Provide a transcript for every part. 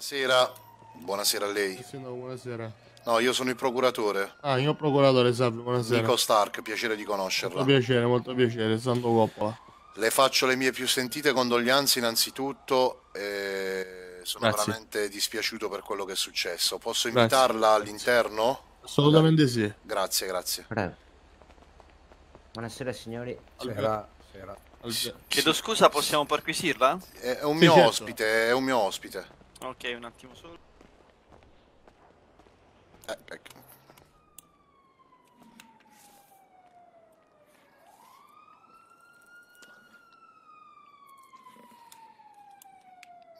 Buonasera, buonasera a lei. Sì, no, buonasera. No, io sono il procuratore. Ah, io procuratore, salve, buonasera. Nico Stark, piacere di conoscerla. Molto piacere, molto piacere, Santo Coppola. Le faccio le mie più sentite condoglianze innanzitutto. Eh, sono Grazie. veramente dispiaciuto per quello che è successo. Posso invitarla all'interno? Assolutamente sì. Grazie, grazie. Prego. Buonasera signori. Buonasera. Chiedo scusa, possiamo perquisirla? È un mio certo. ospite, è un mio ospite. Ok, un attimo solo. Eh, ecco.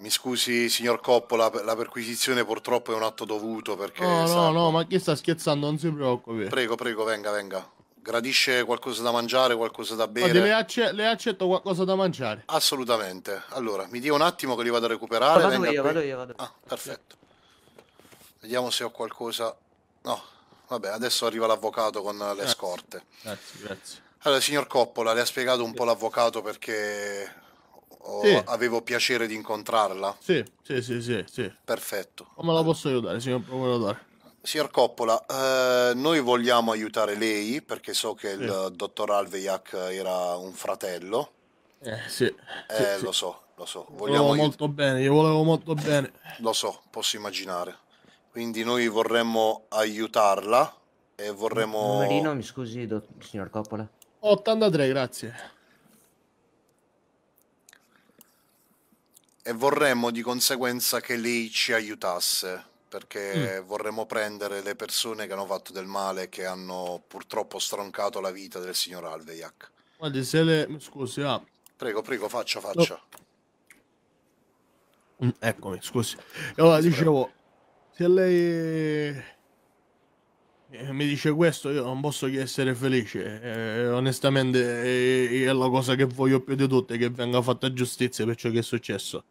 Mi scusi, signor Coppola, la perquisizione purtroppo è un atto dovuto perché... No, no, no, ma chi sta scherzando? Non si preoccupi. Prego, prego, venga, venga. Gradisce qualcosa da mangiare, qualcosa da bere? le, acce- le, accetto qualcosa da mangiare. Assolutamente. Allora, mi dia un attimo che li vado a recuperare. Vado io, vado io, vado Ah, perfetto. Vediamo se ho qualcosa... No, vabbè, adesso arriva l'avvocato con le grazie. scorte. Grazie, grazie. Allora, signor Coppola, le ha spiegato un po' l'avvocato perché ho... sì. avevo piacere di incontrarla? Sì, sì, sì, sì, sì. Perfetto. Come la posso aiutare, signor Procuratore? Signor Coppola, eh, noi vogliamo aiutare lei perché so che il dottor Alveiac era un fratello. Eh, sì, eh sì, lo so, lo so. Vogliamo volevo molto bene, io volevo molto bene. Lo so, posso immaginare. Quindi noi vorremmo aiutarla e vorremmo... Marino, mi scusi, signor Coppola. 83, grazie. E vorremmo di conseguenza che lei ci aiutasse perché mm. vorremmo prendere le persone che hanno fatto del male, che hanno purtroppo stroncato la vita del signor Alveiac. Guardi, se le... Scusi, ah. Prego, prego, faccia, faccia. No. Oh. Mm, eccomi, scusi. Allora, Spero. dicevo, se lei eh, mi dice questo, io non posso che essere felice. Eh, onestamente, eh, è la cosa che voglio più di tutte, che venga fatta giustizia per ciò che è successo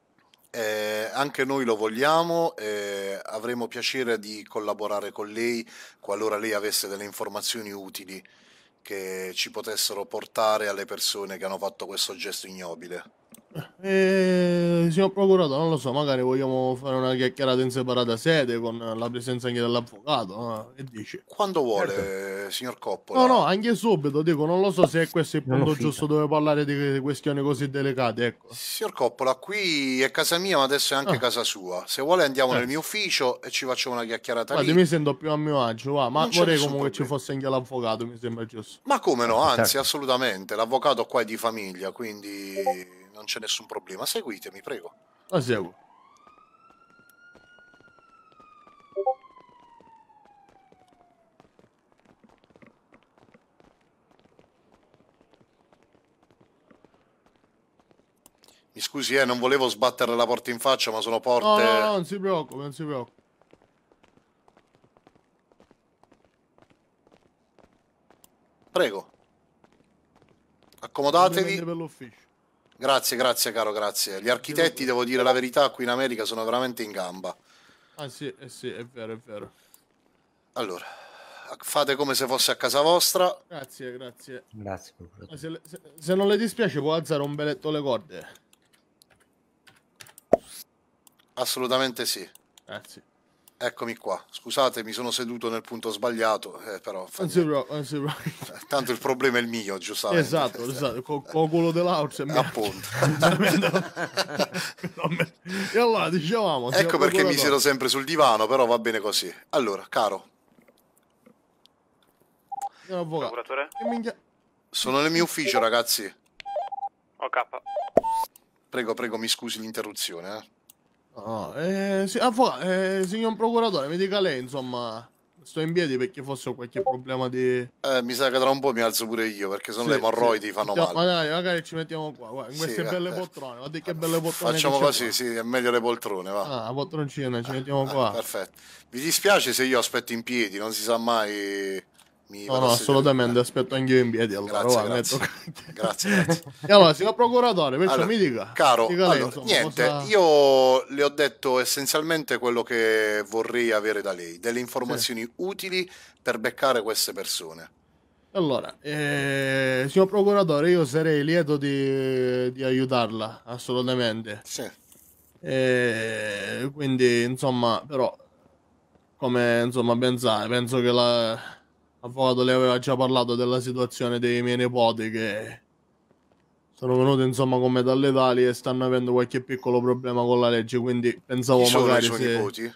anche noi lo vogliamo, eh, avremo piacere di collaborare con lei qualora lei avesse delle informazioni utili che ci potessero portare alle persone che hanno fatto questo gesto ignobile. Eh, eh signor procuratore, non lo so, magari vogliamo fare una chiacchierata in separata sede con la presenza anche dell'avvocato. Eh? Che dici? Quando vuole, certo. signor Coppola? No, no, anche subito, dico, non lo so se è questo il punto giusto dove parlare di questioni così delicate. Ecco. Signor Coppola, qui è casa mia, ma adesso è anche ah. casa sua. Se vuole andiamo certo. nel eh. mio ufficio e ci facciamo una chiacchierata. Guardi, mi sento più a mio agio, va. ma vorrei comunque che ci fosse anche l'avvocato, mi sembra giusto. Ma come no, eh, anzi, certo. assolutamente, l'avvocato qua è di famiglia, quindi non c'è nessun problema. Seguitemi, prego. La ah, Mi scusi, eh, non volevo sbattere la porta in faccia, ma sono porte... No, no, no non si preoccupi, non si preoccupi. Prego. Accomodatevi. Per l'ufficio. Grazie, grazie caro, grazie. Gli architetti, devo dire la verità, qui in America sono veramente in gamba. Ah sì, eh, sì, è vero, è vero. Allora, fate come se fosse a casa vostra. Grazie, grazie. Grazie. Se, se, se non le dispiace può alzare un beletto le corde. Assolutamente sì. Grazie. Eccomi qua, scusate mi sono seduto nel punto sbagliato, eh, però... Anzi, bro, anzi, bro. Tanto il problema è il mio, giustamente. Esatto, esatto, con, con quello dell'Aus. appunto. e allora dicevamo... Ecco perché mi siedo sempre sul divano, però va bene così. Allora, caro. Procuratore? Sono nel mio ufficio, ragazzi. Ok. Prego, prego, mi scusi l'interruzione, eh. No, ah, eh, si, avvocato, ah, eh, signor procuratore, mi dica lei, insomma, sto in piedi perché forse ho qualche problema di... Eh, mi sa che tra un po' mi alzo pure io, perché sono sì, le morroidi sì. fanno male. Ma magari ci mettiamo qua, guarda, in queste sì, eh, belle eh. poltrone, guarda che belle poltrone Facciamo così, qua. sì, è meglio le poltrone, va. Ah, poltroncina, ci eh, mettiamo eh, qua. perfetto. Vi dispiace se io aspetto in piedi, non si sa mai... Mi no, no, assolutamente, aspetto anche io in piedi. Allora, grazie, grazie. Metto... grazie, grazie. E allora, signor procuratore, perciò allora, mi dica. Caro, dica lei, allora, insomma, niente, cosa... io le ho detto essenzialmente quello che vorrei avere da lei, delle informazioni sì. utili per beccare queste persone. Allora, eh, signor procuratore, io sarei lieto di, di aiutarla, assolutamente. Sì. Eh, quindi, insomma, però, come insomma, pensare, penso che la Avvocato le aveva già parlato della situazione dei miei nipoti che sono venuti insomma come dalle tali e stanno avendo qualche piccolo problema con la legge, quindi pensavo Chi magari sono i suoi se... nipoti?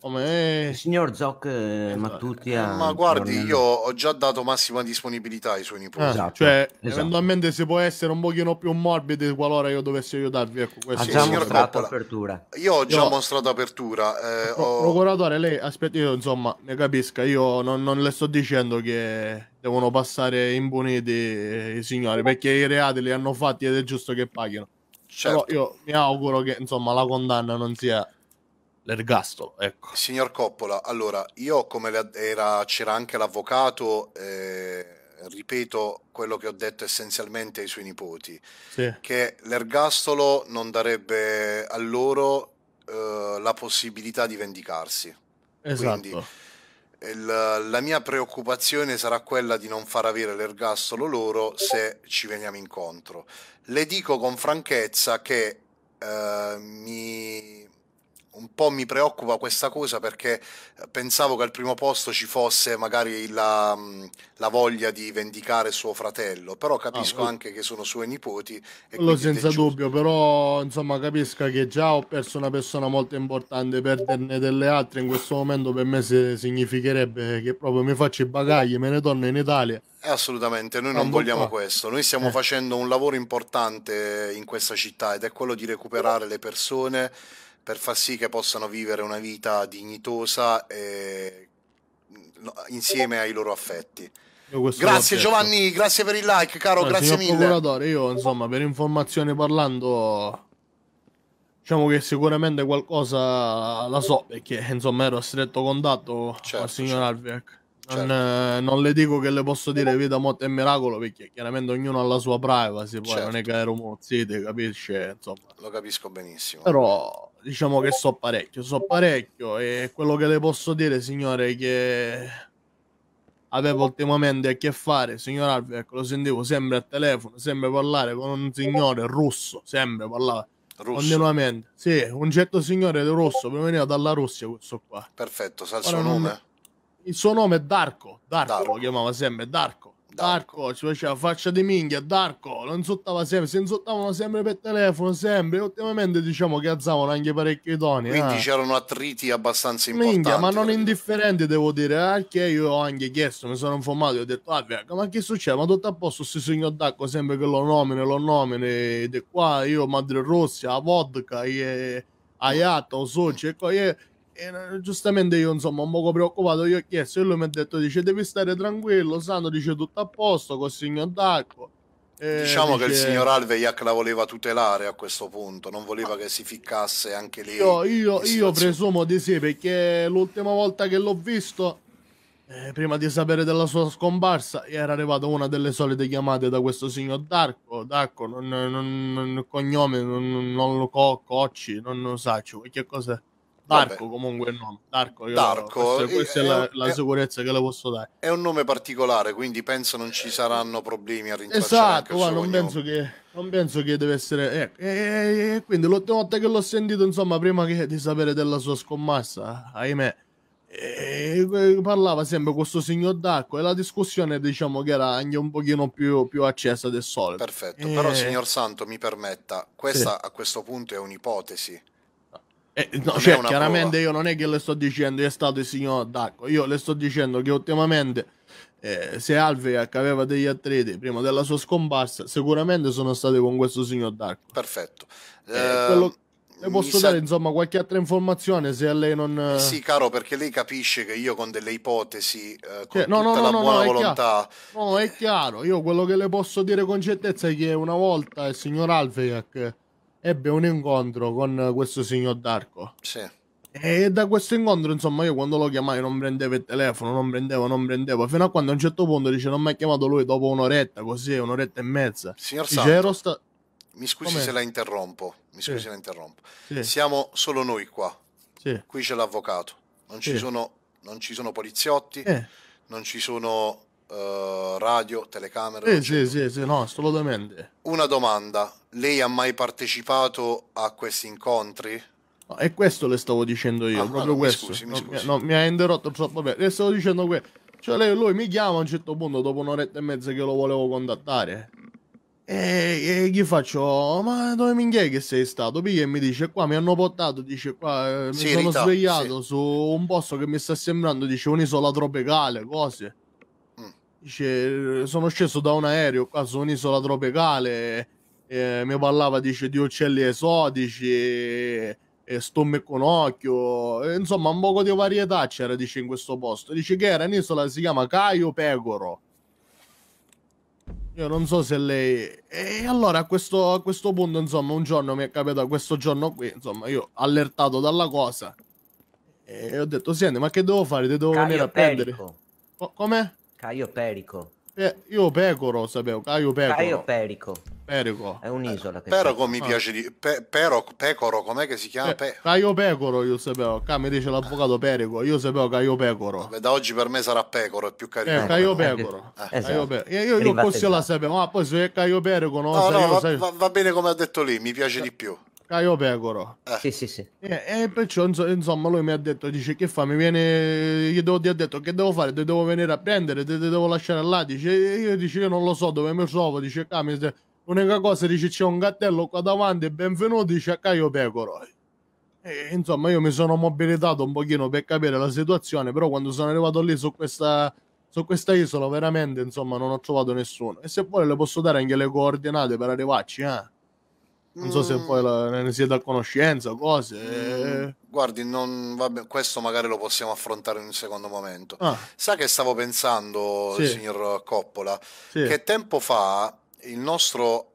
Come... Il signor Zoc eh, eh Mattuti ha... Ma guardi, io ho già dato massima disponibilità ai suoi nipoti. Ah, esatto, cioè, esatto. eventualmente se può essere un pochino più morbidi qualora io dovessi aiutarvi. Ecco, questo. Ha già sì, mostrato Coppola. apertura. Io ho già io... mostrato apertura. Eh, Pro ho... Procuratore, lei, aspetta, io insomma, ne capisca, io non, non le sto dicendo che devono passare impuniti eh, i signori, perché i reati li hanno fatti ed è giusto che paghino. Certo. Però io mi auguro che, insomma, la condanna non sia l'ergastolo. Ecco. Signor Coppola, allora io come era, c'era anche l'avvocato, eh, ripeto quello che ho detto essenzialmente ai suoi nipoti, sì. che l'ergastolo non darebbe a loro eh, la possibilità di vendicarsi. Esatto. Quindi, il, la mia preoccupazione sarà quella di non far avere l'ergastolo loro se ci veniamo incontro. Le dico con franchezza che eh, mi, un po' mi preoccupa questa cosa perché pensavo che al primo posto ci fosse magari la, mm, la voglia di vendicare suo fratello, però ah, capisco ah, anche che sono suoi nipoti. Quello senza dubbio, però insomma capisca che già ho perso una persona molto importante, perderne delle altre in questo momento per me significherebbe che proprio mi faccio i bagagli, me ne torno in Italia. Assolutamente, noi non, vogliamo questo, noi stiamo eh. facendo un lavoro importante in questa città ed è quello di recuperare le persone per far sì che possano vivere una vita dignitosa e... Mm, insieme ai loro affetti. Grazie Giovanni, grazie per il like, caro, no, eh, grazie mille. Procuratore, io insomma per informazione parlando diciamo che sicuramente qualcosa la so perché insomma ero a stretto contatto certo, il signor certo. Ecco. Alvec. Certo. Eh, non, le dico che le posso dire vita, moto e miracolo perché chiaramente ognuno ha la sua privacy, poi certo. non è certo. che ero mozzite, capisce? Insomma. Lo capisco benissimo. Però diciamo che so parecchio, so parecchio e quello che le posso dire, signore, che avevo ultimamente a che fare, signor Alvi, ecco, lo sentivo sempre al telefono, sempre parlare con un signore russo, sempre parlava. Russo. Continuamente, sì, un certo signore russo, proveniva dalla Russia questo qua. Perfetto, sa il suo nome? il suo nome è Darko, Darko, Darko. lo chiamava sempre Darko. Darko, ci faceva faccia di minchia, Darko, lo insultava sempre, si insultavano sempre per telefono, sempre, ultimamente diciamo che alzavano anche parecchi toni. Quindi eh. c'erano attriti abbastanza importanti. Minchia, ma non indifferenti devo dire, eh, anche io ho anche chiesto, mi sono informato, ho detto, ah vecchio, ma che succede? Ma tutto a posto sto signor Darko sempre che lo nomine, lo nomine, ed è qua, io Madre Russia, a vodka, e... Aiato, Ayato, Soci, e e, eh, giustamente io insomma un poco preoccupato gli ho chiesto e lui mi ha detto dice devi stare tranquillo santo dice tutto a posto con il signor D'Acqua eh, diciamo dice... che il signor Alveiac la voleva tutelare a questo punto, non voleva che si ficcasse anche lì. Io, io, io presumo di sì, perché l'ultima volta che l'ho visto, eh, prima di sapere della sua scomparsa, era arrivata una delle solite chiamate da questo signor Darko. Darko, non, non, non, cognome, non, lo co, cocci, non lo cioè, che cos'è. Darco Vabbè. comunque il nome. Darko, io, Darko questa, eh, questa è, è, la, la è, sicurezza che le posso dare. È un nome particolare, quindi penso non ci saranno problemi a rintracciare Esatto, non penso, che, non, penso che, deve essere... e, eh eh, eh, eh, quindi l'ultima volta che l'ho sentito, insomma, prima che, di sapere della sua scommessa, ahimè, parlava sempre questo signor Darco e la discussione diciamo che era anche un pochino più, più accesa del solito. Perfetto, però signor Santo mi permetta, questa sì. a questo punto è un'ipotesi eh, no, cioè, chiaramente prova. io non è che le sto dicendo è eh, stato il signor Dacco, io le sto dicendo che ultimamente eh, se Alvea aveva degli atleti prima della sua scomparsa, sicuramente sono state con questo signor Dacco. Perfetto. Eh, quello... Ehm, le posso sa... dare insomma qualche altra informazione se a lei non. Eh, sì, caro, perché lei capisce che io con delle ipotesi, eh, con eh, no, no, no, no, buona no, volontà. Chiaro. No, è chiaro. Io quello che le posso dire con certezza è che una volta il signor Alveiac ebbe un incontro con questo signor Darko. Sì. E da questo incontro, insomma, io quando lo chiamai non prendevo il telefono, non prendevo, non prendevo, fino a quando a un certo punto dice non mi ha chiamato lui dopo un'oretta, così, un'oretta e mezza. Signor dice, Santo, sta... mi scusi Come? se la interrompo, mi scusi sì. se la interrompo. Sì. Siamo solo noi qua, sì. qui c'è l'avvocato, non, non, ci sono poliziotti, eh. non ci sono eh, radio, telecamere. Eh, sì, sì, sì, no, assolutamente. Una domanda, lei ha mai partecipato a questi incontri? No, è questo le stavo dicendo io, ah, proprio no, questo. Mi, scusi, mi, scusi. No, mi ha interrotto, vabbè, le stavo dicendo questo. Cioè lei, lui mi chiama a un certo punto dopo un'oretta e mezza che lo volevo contattare. E, e gli faccio, ma dove minchia che sei stato? Piglia e mi dice, qua mi hanno portato, dice, qua eh, mi sì, sono rita, svegliato sì. su un posto che mi sta sembrando, dice, un'isola tropicale, cose. Dice, sono sceso da un aereo qua su un'isola tropicale, eh, mi parlava dice, di uccelli esotici, e stomme con occhio, eh, insomma un po' di varietà c'era dice, in questo posto. Dice che era un'isola si chiama Caio Pecoro. Io non so se lei... E allora a questo, a questo punto, insomma, un giorno mi è capitato, questo giorno qui, insomma, io allertato dalla cosa, e ho detto, senti, ma che devo fare? Ti devo Caio venire a prendere. Come? Caio Perico. Eh, io Pecoro sapevo, Caio Pecoro. Caio Perico. Perico. È un'isola. Che eh, Perico mi ah. piace di... Pe, pero, pecoro, com'è che si chiama? Eh, Pe... Caio Pecoro io sapevo, Qua mi dice l'avvocato Perico, io sapevo Caio Pecoro. Vabbè, da oggi per me sarà Pecoro, è più carino. Eh, Caio Pecoro. Eh, esatto. Caio Pecoro. Io, io Ribattezza. non la sapevo, ma poi se è Caio Perico no, lo sai, no va, sai... va, bene come ha detto lì, mi piace cioè, di più. Caio Pecoro. Eh. Sì, sì, sì. E, e perciò insomma lui mi ha detto, dice che fa, mi viene, gli devo, ti ha detto che devo fare, ti devo venire a prendere, ti, devo lasciare là, dice, io, dice, io non lo so dove mi trovo, dice, ah, mi, l'unica cosa, dice, c'è un gattello qua davanti, benvenuto, dice, a Caio Pecoro. E, insomma, io mi sono mobilitato un pochino per capire la situazione, però quando sono arrivato lì su questa, su questa isola, veramente, insomma, non ho trovato nessuno. E se vuole le posso dare anche le coordinate per arrivarci, eh? Non so se poi la, ne siete a conoscenza, cose. Mm, eh. guardi, non, vabbè, questo magari lo possiamo affrontare in un secondo momento. Ah. Sa che stavo pensando, sì. signor Coppola, sì. che tempo fa il nostro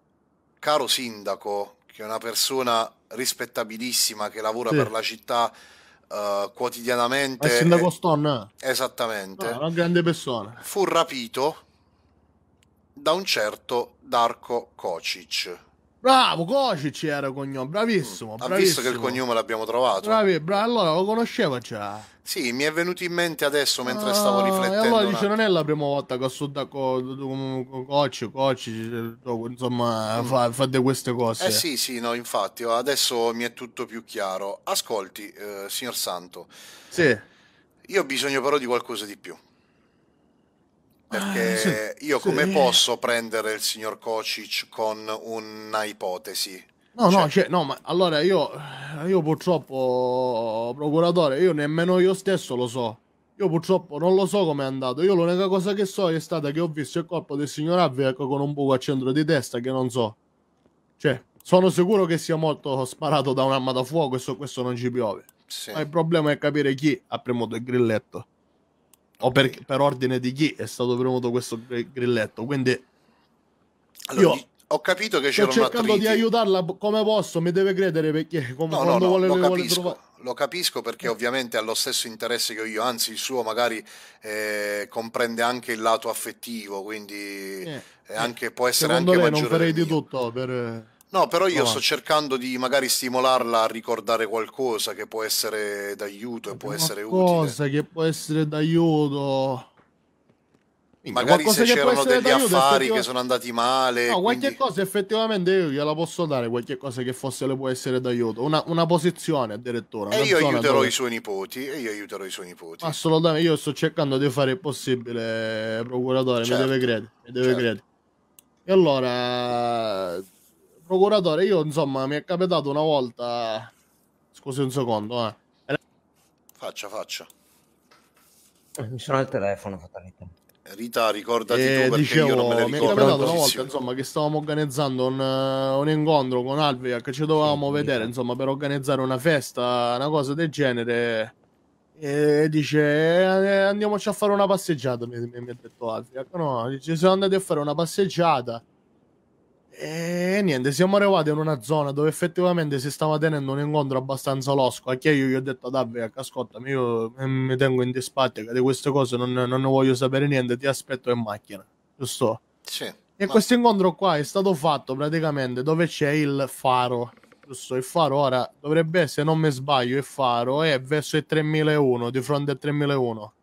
caro sindaco, che è una persona rispettabilissima che lavora sì. per la città uh, quotidianamente. Il sindaco eh, Stone? Esattamente. No, ah, una grande persona. Fu rapito da un certo Darko Kocic Bravo, Kocic era cognome, bravissimo. bravissimo. Mm. Ha visto che il cognome l'abbiamo trovato. Bravi, bra- allora lo conosceva già. Sì, mi è venuto in mente adesso mentre ah, stavo riflettendo. E allora dice, non è la prima volta che sono d'accordo con Kocic, Kocic, eh, insomma, mm. fa, fa queste cose. Eh sì, sì, no, infatti, adesso mi è tutto più chiaro. Ascolti, eh, signor Santo. Sì. Io ho bisogno però di qualcosa di più. Perché ah, sì, io come sì. posso prendere il signor Kocic con una ipotesi? No, cioè... no, cioè, no, ma allora io, io purtroppo, procuratore, io nemmeno io stesso lo so. Io purtroppo non lo so com'è andato. Io l'unica cosa che so è stata che ho visto il corpo del signor Avviac ecco, con un buco a centro di testa che non so. Cioè, sono sicuro che sia morto sparato da un'arma da fuoco e su questo non ci piove. Sì. Ma il problema è capire chi ha premuto il grilletto o per, per, ordine di chi è stato premuto questo grilletto. Quindi allora, io ho capito che c'era un attrito. Sto cercando di aiutarla come posso, mi deve credere perché come no, quando no, vuole, lo vuole trovare lo capisco perché ovviamente ha lo stesso interesse che ho io, anzi il suo magari eh, comprende anche il lato affettivo, quindi eh, eh anche, eh, può essere anche lei maggiore. Non farei di tutto per... Eh, No, però io oh. sto cercando di magari stimolarla a ricordare qualcosa che può essere d'aiuto e può essere utile. Qualcosa che può essere d'aiuto. Magari se c'erano degli affari che sono andati male. No, quindi... qualche cosa effettivamente io gliela posso dare, qualche cosa che fosse le può essere d'aiuto. Una, una, posizione addirittura. e io aiuterò dove... i suoi nipoti. E io aiuterò i suoi nipoti. Assolutamente, io sto cercando di fare il possibile, procuratore. Certo, mi deve certo, credere. Mi deve certo. credere. E allora procuratore, io insomma mi è capitato una volta... Scusi un secondo, eh. Faccia, faccia. Eh, mi sono al telefono, fatalità. Rita, ricordati eh, tu perché dicevo, io non me ne ricordo. Mi è capitato una volta, insomma, che stavamo organizzando un, eh, un incontro con Alvia che ci dovevamo sì, vedere, sì. insomma, per organizzare una festa, una cosa del genere. E dice eh, andiamoci a fare una passeggiata, mi, mi, mi ha detto Alvia. No, dice, siamo andati a fare una passeggiata e niente, siamo arrivati in una zona dove effettivamente si stava tenendo un incontro abbastanza losco. A chi io gli ho detto, davvero, ascoltami, io eh, mi tengo in disparte, che di queste cose non, non, ne voglio sapere niente, ti aspetto in macchina, giusto? Sì. E ma... questo incontro qua è stato fatto praticamente dove c'è il faro, giusto? Il faro ora dovrebbe se non mi sbaglio, il faro è verso il 3001, di fronte al 3001.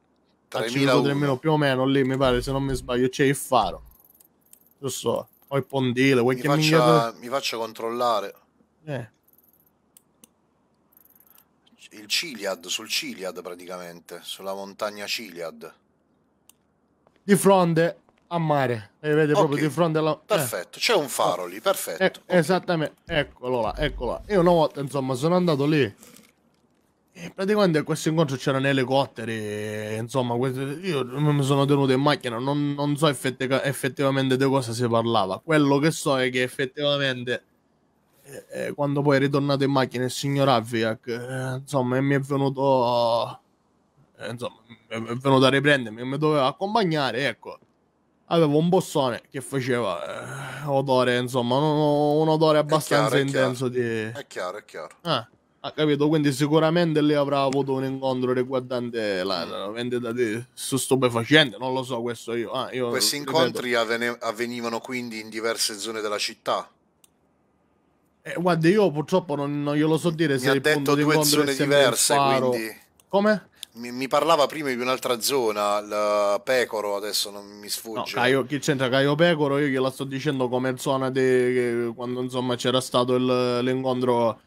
3001. 3001 più o meno lì, mi pare, se non mi sbaglio, c'è il faro. Giusto? o il pondile, vuoi mi che faccia, mi faccia controllare. Eh. Il Ciliad, sul Ciliad praticamente, sulla montagna Ciliad. Di fronte a mare, e eh, vede okay. proprio di fronte alla... Eh. Perfetto, eh. c'è un faro lì, perfetto. Eh, okay. Esattamente, eccolo là, eccolo là. Io una volta, insomma, sono andato lì e eh, praticamente a questo incontro c'erano elicotteri, eh, insomma, io mi sono tenuto in macchina, non, non so effettiva, effettivamente di cosa si parlava. Quello che so è che effettivamente eh, eh quando poi è ritornato in macchina il signor Avviac, eh, insomma, mi è venuto... Eh, insomma, è venuto a riprendermi mi doveva accompagnare, ecco avevo un bossone che faceva eh, odore, insomma, un, un odore abbastanza è chiaro, intenso. È chiaro, di... è chiaro. È chiaro. Ah ha capito? Quindi sicuramente lei avrà avuto un incontro riguardante la, mm. la vendita di su stupefacente, non lo so questo io. Ah, io Questi incontri avven- avvenivano quindi in diverse zone della città? Eh, guarda, io purtroppo non, non glielo so dire mi se ha detto due zone diverse, quindi... Come? Mi, mi, parlava prima di un'altra zona, la Pecoro, adesso non mi sfugge. No, Caio, chi c'entra Caio Pecoro? Io gliela sto dicendo come zona di... quando insomma c'era stato il, l'incontro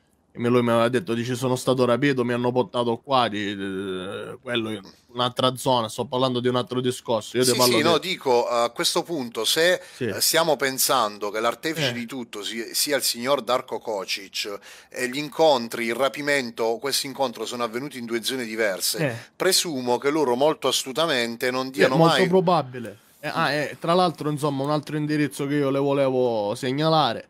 e lui mi aveva detto dice sono stato rapito mi hanno portato qua di, eh, quello, un'altra zona sto parlando di un altro discorso io sì, sì, che... no, dico a questo punto se sì. Eh, stiamo pensando che l'artefice eh. di tutto sia il signor Darko Kocic e gli incontri il rapimento questo incontro sono avvenuti in due zone diverse eh. presumo che loro molto astutamente non diano molto mai molto probabile eh, ah, eh, tra l'altro insomma un altro indirizzo che io le volevo segnalare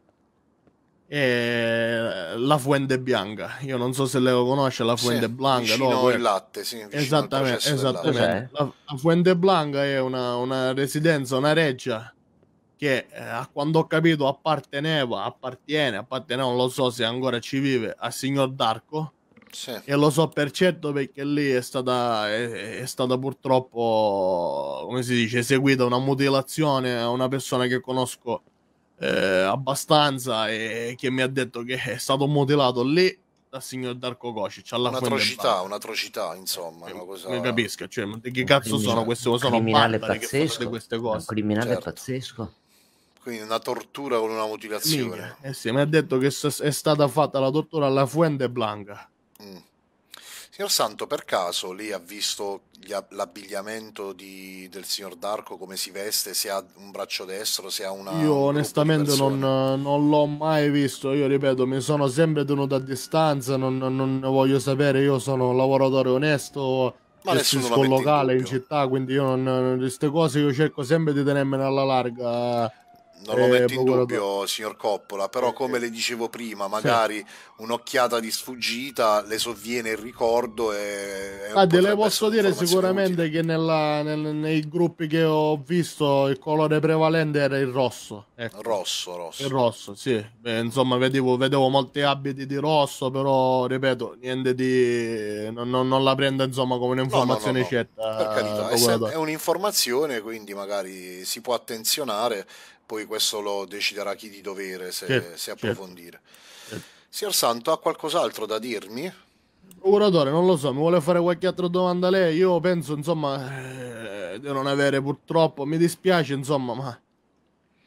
e la Fuente Bianca. Io non so se lei lo conosce, la Fuente sì, Blanca. No, il latte, sì, esattamente. esattamente. Latte. La, Fuente Blanca è una, una, residenza, una reggia che eh, a quanto ho capito apparteneva, appartiene, apparteneva, non lo so se ancora ci vive, a signor D'Arco. Sì. E lo so per certo perché lì è stata, è, è stata purtroppo, come si dice, eseguita una mutilazione a una persona che conosco eh, abbastanza e che mi ha detto che è stato modellato lì dal signor Darko Kocic alla un'atrocità, un'atrocità insomma eh, una cosa... non capisco cioè, che cazzo sono queste cose sono criminale pazzesco, queste cose un criminale certo. pazzesco quindi una tortura con una mutilazione Mica. eh sì, mi ha detto che è stata fatta la tortura alla Fuente Blanca mm Signor Santo, per caso lei ha visto gli l'abbigliamento di- del signor Darko, come si veste, se ha un braccio destro, se ha una... Io un onestamente non, non, l'ho mai visto, io ripeto, mi sono sempre tenuto a distanza, non, non voglio sapere, io sono un lavoratore onesto, ma nessuno locale in, in città, quindi io non, queste cose io cerco sempre di tenermene alla larga non lo eh, metto in dubbio, da... signor Coppola, però eh, come eh. le dicevo prima, magari sì. un'occhiata di sfuggita le sovviene il ricordo e... Ah, le posso dire sicuramente utile. che nella, nel, nei gruppi che ho visto il colore prevalente era il rosso. Ecco. Rosso, rosso. Il rosso, sì. Beh, insomma, vedevo, vedevo, molti abiti di rosso, però, ripeto, niente di... Non, non, non la prendo, insomma, come un'informazione no, no, no, certa. Per carità, è, è un'informazione, quindi magari si può attenzionare poi questo lo deciderà chi di dovere se, certo, se certo. approfondire. Certo. Signor Santo, ha qualcos'altro da dirmi? Procuratore, non lo so, mi vuole fare qualche altra domanda a lei? Io penso, insomma, eh, di non avere purtroppo, mi dispiace, insomma, ma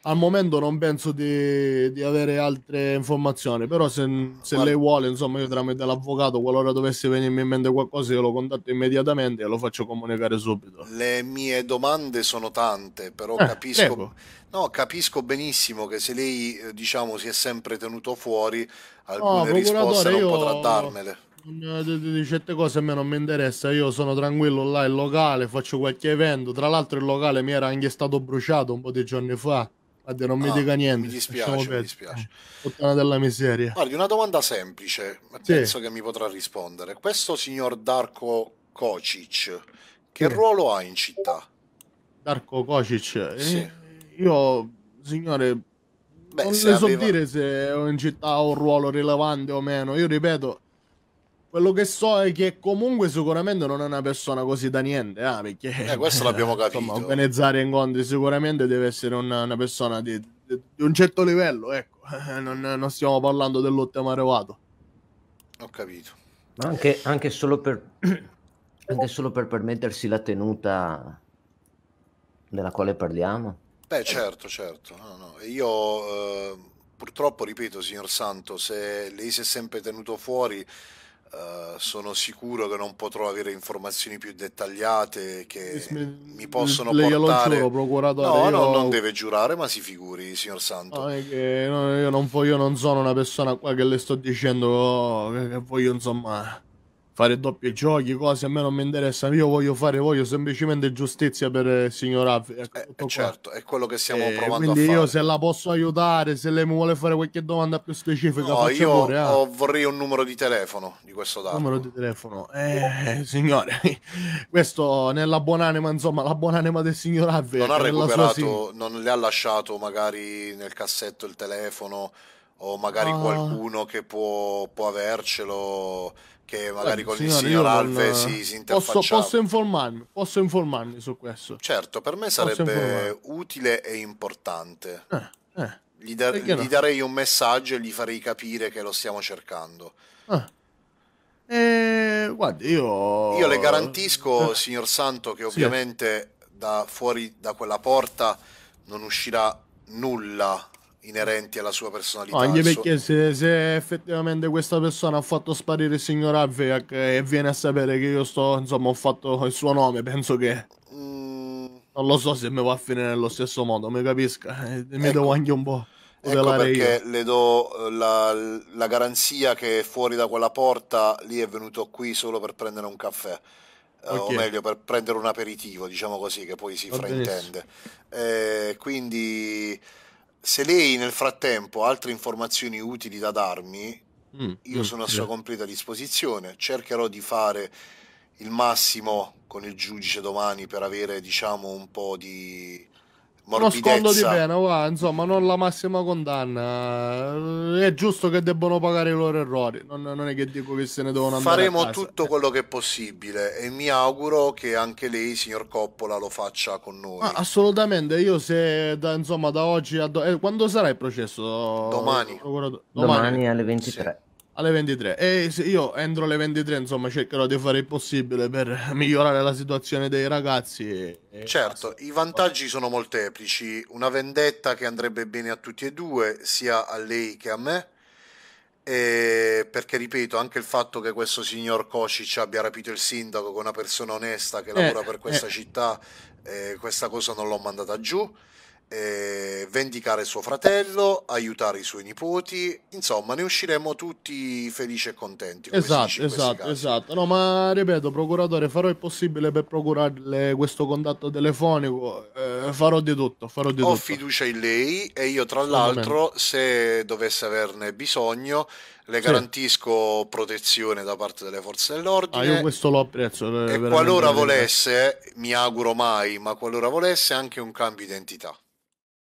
al momento non penso di, di avere altre informazioni, però se, se lei vuole, insomma, io tramite l'avvocato, qualora dovesse venirmi in mente qualcosa, io lo contatto immediatamente e lo faccio comunicare subito. Le mie domande sono tante, però eh, capisco, no, capisco, benissimo che se lei, diciamo, si è sempre tenuto fuori, alcune no, risposte non potrà darmele eh, di, certe cose a me non mi interessa. Io sono tranquillo là in locale, faccio qualche evento. Tra l'altro, il locale mi era anche stato bruciato un po' di giorni fa. Guarda, non mi dica niente. Mi dispiace, mi eh, dispiace. Puttana della miseria. Guardi, una domanda semplice, sì. penso che mi potrà rispondere. Questo signor Darko Kocic, che sì. ruolo ha in città? Darko Kocic? Eh, sì. io, signore, Beh, non le so aveva... dire se in città ha un ruolo rilevante o meno. Io ripeto, quello che so è che comunque sicuramente non è una persona così da niente, ah, perché... Eh, questo l'abbiamo capito. Insomma, organizzare incontri sicuramente deve essere una, una persona di, di, un certo livello, ecco. Non, non stiamo parlando dell'ottimo arevato. Ho capito. Ma anche, anche, solo per, anche solo per permettersi la tenuta della quale parliamo. Beh, certo, certo. No, no. Io... Eh, purtroppo, ripeto, signor Santo, se lei si è sempre tenuto fuori, Uh, sono sicuro che non potrò avere informazioni più dettagliate che mi possono lei portare. Giuro, no, io... no, non deve giurare, ma si figuri, signor Santo. No, io, non, io, non, sono una persona qua che le sto dicendo oh, che voglio, insomma, fare doppi giochi, cose a me non mi interessano. Io voglio fare, voglio semplicemente giustizia per il eh, signor Affi. Ecco, eh, certo, è quello che stiamo eh, provando quindi io se la posso aiutare, se lei mi vuole fare qualche domanda più specifica, no, io pure, eh. vorrei un numero di telefono di questo dato. Numero di telefono, eh, signore, questo nella buonanima, insomma, la buonanima del signor Affi. Non ha eh, recuperato, non le ha lasciato magari nel cassetto il telefono o magari ah. qualcuno che può, può avercelo che magari con il signor Alfe eh, eh, si, si interfacciava. Posso, posso, informarmi, posso informarmi su questo. Certo, per me sarebbe utile e importante. Eh, eh. Gli, da gli darei un messaggio e gli farei capire che lo stiamo cercando. Ah. Eh, eh guarda, io... io... le garantisco, signor Santo, che ovviamente sì. da fuori da quella porta non uscirà nulla inerenti alla sua personalità. No, anche perché suo... se, se, effettivamente questa persona ha fatto sparire il signor Aveak e viene a sapere che io sto, insomma, ho fatto il suo nome, penso che... Mm... Non lo so se mi va a finire nello stesso modo, mi capisca, eh, mi ecco. devo anche un po'. Ecco perché io. le do eh, la, la garanzia che fuori da quella porta lì è venuto qui solo per prendere un caffè. Eh, okay. o meglio per prendere un aperitivo, diciamo così, che poi si fraintende. Eh, quindi se lei nel frattempo ha altre informazioni utili da darmi, mm, io mm, sono a sua completa disposizione, cercherò di fare il massimo con il giudice domani per avere diciamo un po' di morbidezza. Uno sconto di pena, va, insomma, non la massima condanna. Eh, è giusto che debbano pagare i loro errori. Non, non è che dico che se ne devono andare. Faremo tutto quello che è possibile e mi auguro che anche lei, signor Coppola, lo faccia con noi. Ah, assolutamente. Io se da, insomma, da oggi a do... eh, quando sarà il processo? Domani. Domani, domani alle 23. Sì alle 23 e se io entro le 23 insomma cercherò di fare il possibile per migliorare la situazione dei ragazzi e, e certo i vantaggi sono molteplici una vendetta che andrebbe bene a tutti e due sia a lei che a me e perché ripeto anche il fatto che questo signor Kocic abbia rapito il sindaco con una persona onesta che eh, lavora eh, per questa eh. città eh, questa cosa non l'ho mandata giù eh, vendicare suo fratello, aiutare i suoi nipoti, insomma ne usciremo tutti felici e contenti. Esatto, esatto, esatto. No, ma ripeto, procuratore, farò il possibile per procurarle questo contatto telefonico, eh, farò di tutto, farò di Ho tutto. fiducia in lei e io tra l'altro se dovesse averne bisogno le garantisco sì. protezione da parte delle forze dell'ordine. Ah, io questo lo apprezzo. Eh, e qualora volesse, mi auguro mai, ma qualora volesse anche un cambio di identità.